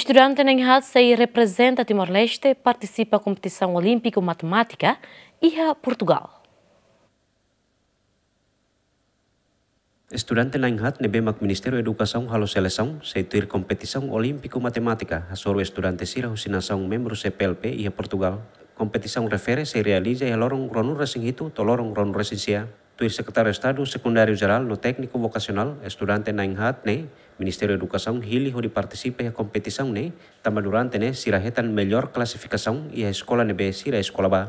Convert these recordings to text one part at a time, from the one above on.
Estudante Nenhad Sei representa Timor-Leste, participa da competição olímpica matemática e a Portugal. Estudante Nenhad nebemak Ministério da Educação halo seleção seitir competição olímpico matemática hasoro estudante sira husinação membro CPLP e a Portugal. Competição refere se realiza e lorong ronu resing itu to lorong ronu resinsia. tu secretário de Estado, secundário geral do técnico vocacional, estudante na INHAT, né? Ministério da Educação, ele onde participa da competição, né? Também durante, né? Sirahetan melhor classificação e a escola nebe sira a escola ba.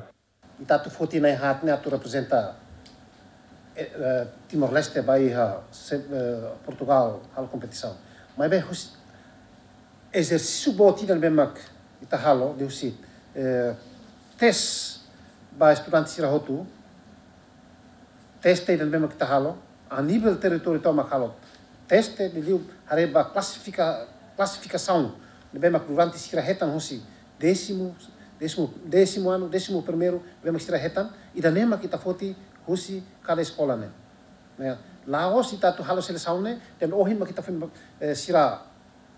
Tatu foti na INHAT, né? Tu representa eh, eh, Timor-Leste, Bahia, eh, Portugal, a competição. Mas bem, exercício botina bem mac, halo deu-se. Tes, ba estudante sirahotu, tested bem que está halo a nível território toma halo de liu hareba classifica classificação bem que durante sira retan décimo décimo décimo ano décimo primeiro bem que sira retan e da nema que tá foti hosi cada escola né né os ita tu halo seleção né dan ohin ma kita fim eh, sira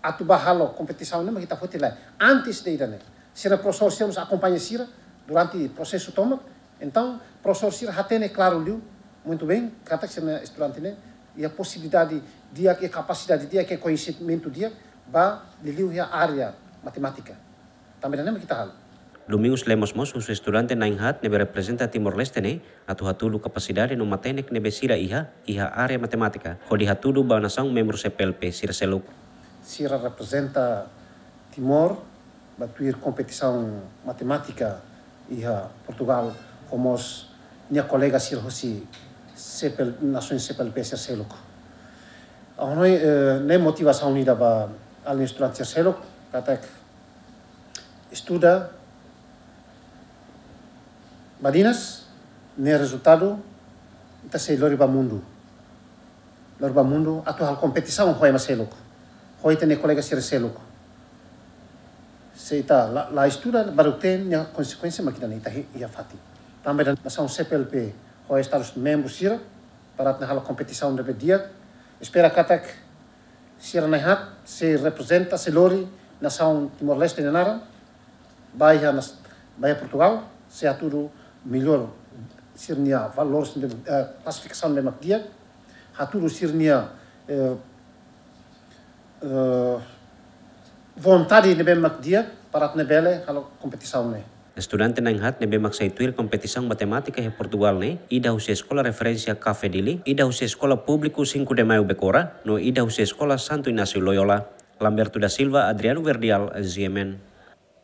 atu bahalo competição né ma kita foti lá antes de ida né na professor nos acompanha sira durante o processo toma então professor sira hatene claro liu muito bem, cada estudante, né? E a possibilidade, dia, e a capacidade, dia, que é conhecimento, dia, ba liliw a área matemática Também nem kita hal. Domingos Lemos Mos, os estudante na Inhat, nebe representa Timor-Leste ne, atu hatulu kapasidade no matenek nebe sira iha, iha área matemática. Hodi hatulu ba nasang membro CPLP, sira seluk. Sira representa Timor, batuir competição matemática iha Portugal, como os minha colega sira hosi sepel, nasyon sepel pese selok. Ahnoi ne motiva unida ba al instruancia seluk katak estuda badinas ne resultado ta sei lori ba mundu. Lori ba mundu atu hal kompetisaun hoi ma selok. Hoi tene kolega sir selok. Seita la, la estuda baruten ya consequência makita ne ta ia fati. tambe na un sepel pe o Estados membros sira para na hal competição de bedia espera katak sira na hat se representa se lori nação Timor Leste na nara vai a vai a Portugal se aturo melhor sirnia valor de eh, classificação de dia aturo sirnia eh, eh, vontade de bem dia para a bela hal competição né Estudante na hat nebe maksa ituil competição matematika em Portugal ne, ida sekolah referensi cafe Dili, ida usia escola público 5 de maio no ida usia escola Santo Inácio Loyola, Lamberto da Silva, Adriano Verdial, Ziemen.